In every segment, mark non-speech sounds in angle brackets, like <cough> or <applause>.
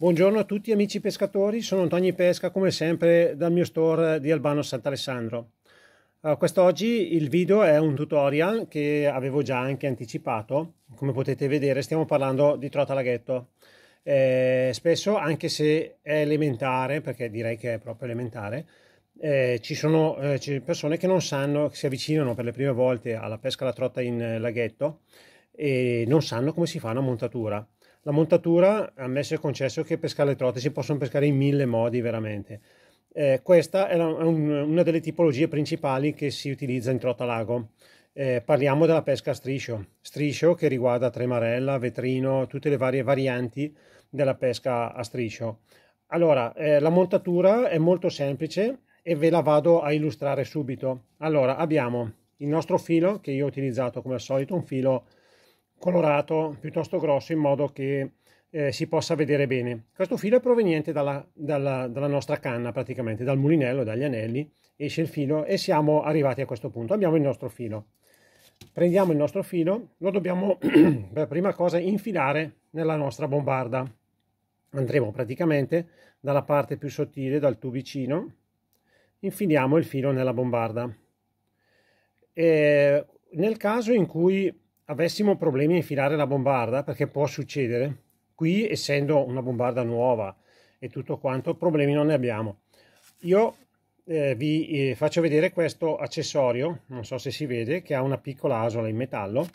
Buongiorno a tutti amici pescatori, sono Antonio Pesca come sempre dal mio store di Albano Sant'Alessandro. Uh, quest'oggi il video è un tutorial che avevo già anche anticipato, come potete vedere stiamo parlando di trota laghetto. Eh, spesso anche se è elementare, perché direi che è proprio elementare, eh, ci sono eh, persone che non sanno, che si avvicinano per le prime volte alla pesca alla trota in eh, laghetto e non sanno come si fa una montatura. La montatura, ammesso e concesso che pescare le trote si possono pescare in mille modi veramente. Eh, questa è una delle tipologie principali che si utilizza in trota lago. Eh, parliamo della pesca a striscio, striscio che riguarda tremarella, vetrino, tutte le varie varianti della pesca a striscio. Allora, eh, la montatura è molto semplice e ve la vado a illustrare subito. Allora, abbiamo il nostro filo che io ho utilizzato come al solito, un filo colorato piuttosto grosso in modo che eh, si possa vedere bene. Questo filo è proveniente dalla, dalla, dalla nostra canna praticamente, dal mulinello, dagli anelli, esce il filo e siamo arrivati a questo punto. Abbiamo il nostro filo. Prendiamo il nostro filo, lo dobbiamo <clears throat> per prima cosa infilare nella nostra bombarda. Andremo praticamente dalla parte più sottile, dal tubicino, infiliamo il filo nella bombarda. E nel caso in cui avessimo problemi a infilare la bombarda, perché può succedere, qui essendo una bombarda nuova e tutto quanto, problemi non ne abbiamo. Io eh, vi eh, faccio vedere questo accessorio, non so se si vede, che ha una piccola asola in metallo.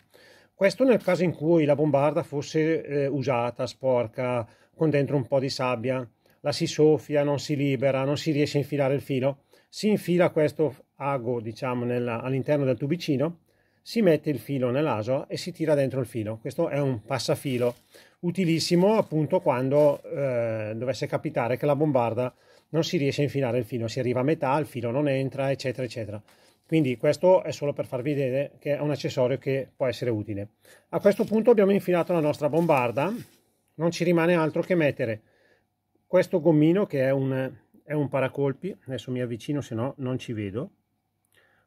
Questo nel caso in cui la bombarda fosse eh, usata, sporca, con dentro un po' di sabbia, la si soffia, non si libera, non si riesce a infilare il filo, si infila questo ago diciamo, all'interno del tubicino si mette il filo nel e si tira dentro il filo. Questo è un passafilo utilissimo appunto quando eh, dovesse capitare che la bombarda non si riesce a infilare il filo, si arriva a metà, il filo non entra, eccetera, eccetera. Quindi questo è solo per farvi vedere che è un accessorio che può essere utile. A questo punto abbiamo infilato la nostra bombarda, non ci rimane altro che mettere questo gommino che è un, è un paracolpi, adesso mi avvicino se no non ci vedo,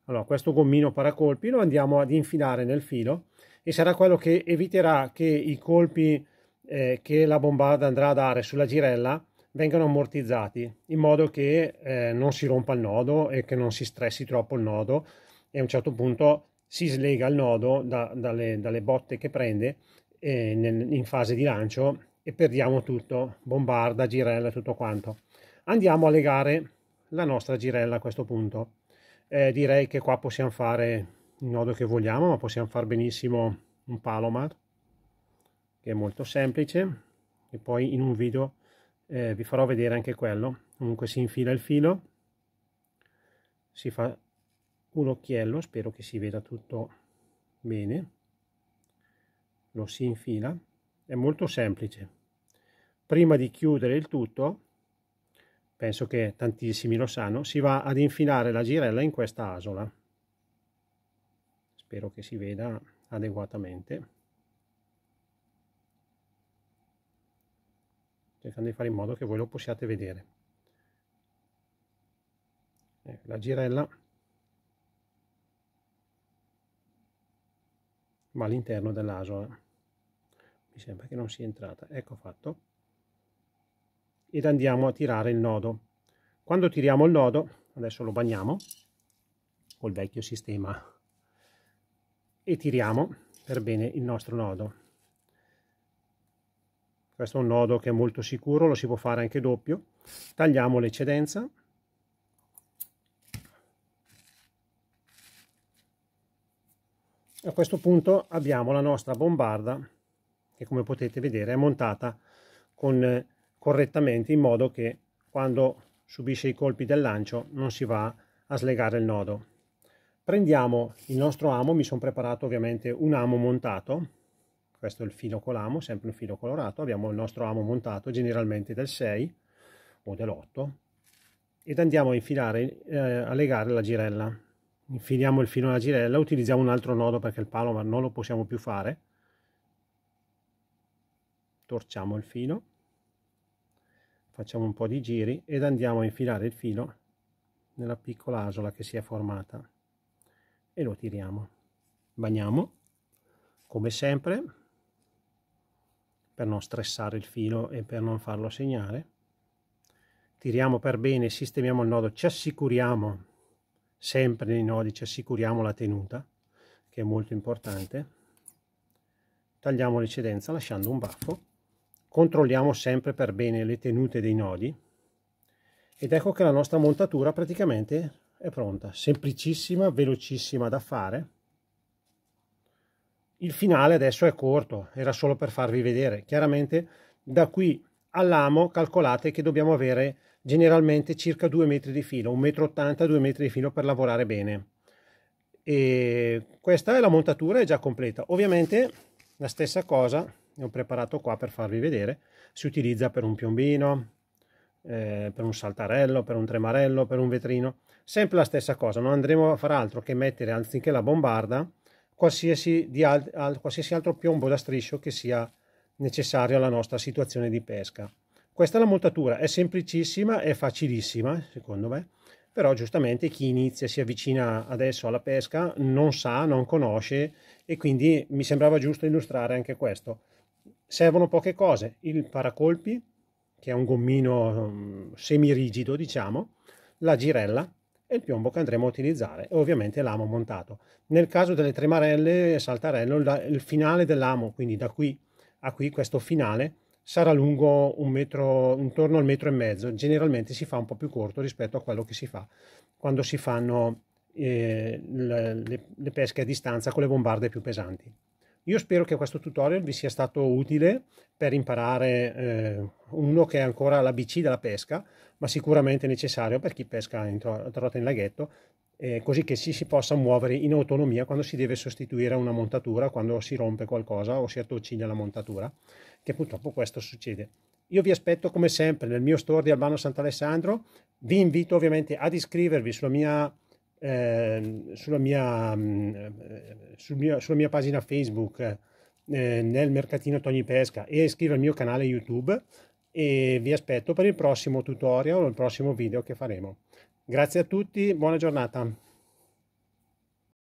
allora, questo gommino paracolpi lo andiamo ad infilare nel filo e sarà quello che eviterà che i colpi eh, che la bombarda andrà a dare sulla girella vengano ammortizzati in modo che eh, non si rompa il nodo e che non si stressi troppo il nodo e a un certo punto si slega il nodo da, dalle, dalle, botte che prende eh, nel, in fase di lancio e perdiamo tutto, bombarda, girella e tutto quanto. Andiamo a legare la nostra girella a questo punto eh, direi che qua possiamo fare il nodo che vogliamo ma possiamo fare benissimo un palomar che è molto semplice e poi in un video eh, vi farò vedere anche quello comunque si infila il filo si fa un occhiello spero che si veda tutto bene lo si infila è molto semplice prima di chiudere il tutto penso che tantissimi lo sanno, si va ad infilare la girella in questa asola. Spero che si veda adeguatamente. Cercando di fare in modo che voi lo possiate vedere. Ecco, la girella va all'interno dell'asola. Mi sembra che non sia entrata. Ecco fatto ed andiamo a tirare il nodo. Quando tiriamo il nodo, adesso lo bagniamo col vecchio sistema e tiriamo per bene il nostro nodo. Questo è un nodo che è molto sicuro, lo si può fare anche doppio. Tagliamo l'eccedenza. A questo punto abbiamo la nostra bombarda che come potete vedere è montata con correttamente in modo che quando subisce i colpi del lancio non si va a slegare il nodo. Prendiamo il nostro amo, mi sono preparato ovviamente un amo montato, questo è il filo con l'amo, sempre un filo colorato, abbiamo il nostro amo montato generalmente del 6 o dell'8 ed andiamo a infilare, eh, a legare la girella. Infiliamo il filo alla girella, utilizziamo un altro nodo perché il palo non lo possiamo più fare, torciamo il filo facciamo un po' di giri ed andiamo a infilare il filo nella piccola asola che si è formata e lo tiriamo bagniamo come sempre per non stressare il filo e per non farlo segnare tiriamo per bene sistemiamo il nodo ci assicuriamo sempre nei nodi ci assicuriamo la tenuta che è molto importante tagliamo l'eccedenza lasciando un baffo Controlliamo sempre per bene le tenute dei nodi ed ecco che la nostra montatura praticamente è pronta, semplicissima, velocissima da fare. Il finale adesso è corto, era solo per farvi vedere. Chiaramente da qui all'amo calcolate che dobbiamo avere generalmente circa 2 metri di filo, 1,80 m, 2 metri di filo per lavorare bene. E questa è la montatura, è già completa. Ovviamente la stessa cosa ne ho preparato qua per farvi vedere, si utilizza per un piombino, eh, per un saltarello, per un tremarello, per un vetrino, sempre la stessa cosa, non andremo a far altro che mettere anziché la bombarda qualsiasi, alt al qualsiasi altro piombo da striscio che sia necessario alla nostra situazione di pesca. Questa è la montatura, è semplicissima e facilissima secondo me, però giustamente chi inizia si avvicina adesso alla pesca non sa, non conosce e quindi mi sembrava giusto illustrare anche questo servono poche cose, il paracolpi, che è un gommino mm, semirigido, diciamo, la girella e il piombo che andremo a utilizzare e ovviamente l'amo montato. Nel caso delle tremarelle e saltarello, il finale dell'amo, quindi da qui a qui questo finale, sarà lungo un metro, intorno al metro e mezzo, generalmente si fa un po' più corto rispetto a quello che si fa quando si fanno eh, le, le pesche a distanza con le bombarde più pesanti. Io spero che questo tutorial vi sia stato utile per imparare eh, uno che è ancora l'ABC della pesca, ma sicuramente necessario per chi pesca in trota in laghetto, eh, così che si, si possa muovere in autonomia quando si deve sostituire una montatura, quando si rompe qualcosa o si attorciglia la montatura, che purtroppo questo succede. Io vi aspetto come sempre nel mio store di Albano Sant'Alessandro, vi invito ovviamente ad iscrivervi sulla mia Ehm, sulla, mia, mm, sul mio, sulla, mia, pagina Facebook eh, nel mercatino Togni Pesca e iscrivi al mio canale YouTube e vi aspetto per il prossimo tutorial o il prossimo video che faremo. Grazie a tutti, buona giornata.